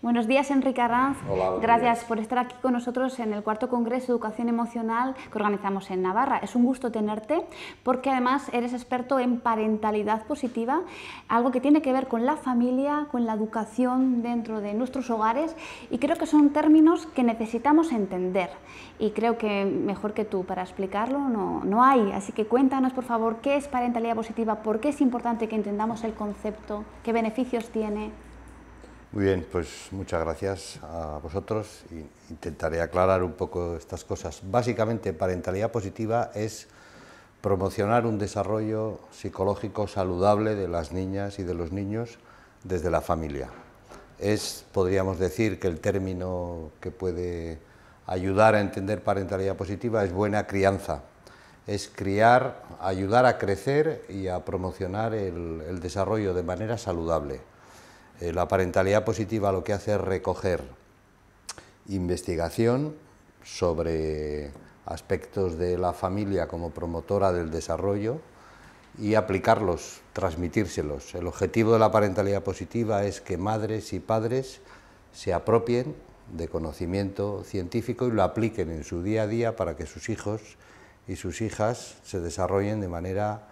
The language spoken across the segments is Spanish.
Buenos días, Enrique Arranz. Gracias por estar aquí con nosotros en el cuarto Congreso de Educación Emocional que organizamos en Navarra. Es un gusto tenerte porque además eres experto en parentalidad positiva, algo que tiene que ver con la familia, con la educación dentro de nuestros hogares y creo que son términos que necesitamos entender y creo que mejor que tú para explicarlo no, no hay. Así que cuéntanos, por favor, qué es parentalidad positiva, por qué es importante que entendamos el concepto, qué beneficios tiene. Muy bien, pues muchas gracias a vosotros. Intentaré aclarar un poco estas cosas. Básicamente, parentalidad positiva es promocionar un desarrollo psicológico saludable de las niñas y de los niños desde la familia. Es, podríamos decir, que el término que puede ayudar a entender parentalidad positiva es buena crianza. Es criar, ayudar a crecer y a promocionar el desarrollo de manera saludable eh, la parentalidad positiva lo que hace es recoger investigación sobre aspectos de la familia como promotora del desarrollo y aplicarlos, transmitírselos. El objetivo de la parentalidad positiva es que madres y padres se apropien de conocimiento científico y lo apliquen en su día a día para que sus hijos y sus hijas se desarrollen de manera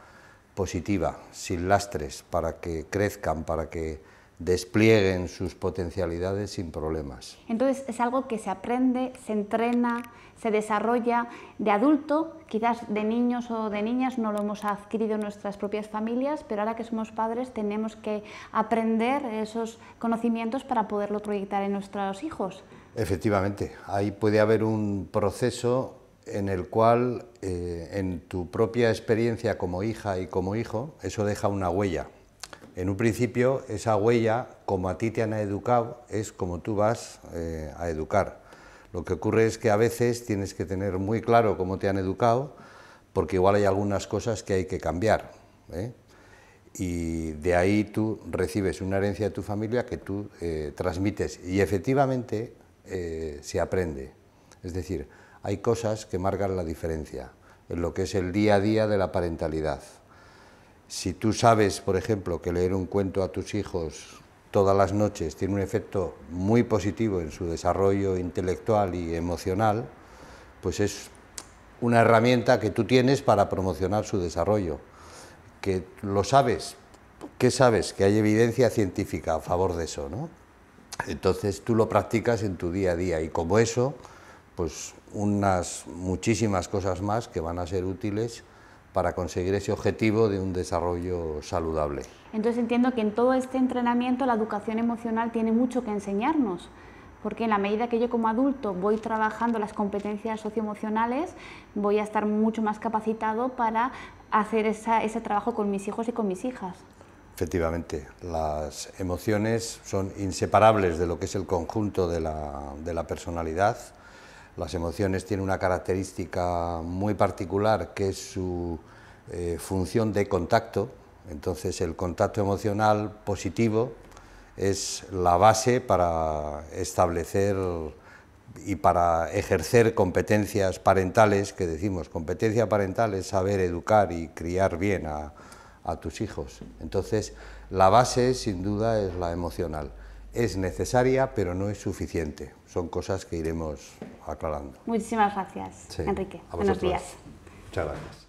positiva, sin lastres, para que crezcan, para que desplieguen sus potencialidades sin problemas. Entonces es algo que se aprende, se entrena, se desarrolla de adulto, quizás de niños o de niñas no lo hemos adquirido en nuestras propias familias, pero ahora que somos padres tenemos que aprender esos conocimientos para poderlo proyectar en nuestros hijos. Efectivamente, ahí puede haber un proceso en el cual eh, en tu propia experiencia como hija y como hijo, eso deja una huella. En un principio, esa huella, como a ti te han educado, es como tú vas eh, a educar. Lo que ocurre es que a veces tienes que tener muy claro cómo te han educado, porque igual hay algunas cosas que hay que cambiar. ¿eh? Y de ahí tú recibes una herencia de tu familia que tú eh, transmites. Y efectivamente se aprende. Es decir, hay cosas que marcan la diferencia en lo que es el día a día de la parentalidad. Si tú sabes, por ejemplo, que leer un cuento a tus hijos todas las noches tiene un efecto muy positivo en su desarrollo intelectual y emocional, pues es una herramienta que tú tienes para promocionar su desarrollo. Que lo sabes, ¿qué sabes? Que hay evidencia científica a favor de eso, Entonces tú lo practicas en tu día a día y como eso, pues unas muchísimas cosas más que van a ser útiles para conseguir ese objetivo de un desarrollo saludable. Entonces entiendo que en todo este entrenamiento la educación emocional tiene mucho que enseñarnos, porque en la medida que yo como adulto voy trabajando las competencias socioemocionales, voy a estar mucho más capacitado para hacer ese trabajo con mis hijos y con mis hijas. Efectivamente, las emociones son inseparables de lo que es el conjunto de la personalidad las emociones tienen una característica muy particular que es su eh, función de contacto. Entonces el contacto emocional positivo es la base para establecer y para ejercer competencias parentales, que decimos, competencia parental es saber educar y criar bien a tus hijos. Entonces, la base, sin duda, es la emocional es necesaria, pero no es suficiente. Son cosas que iremos aclarando. Muchísimas gracias, Enrique. Buenos días. Muchas gracias.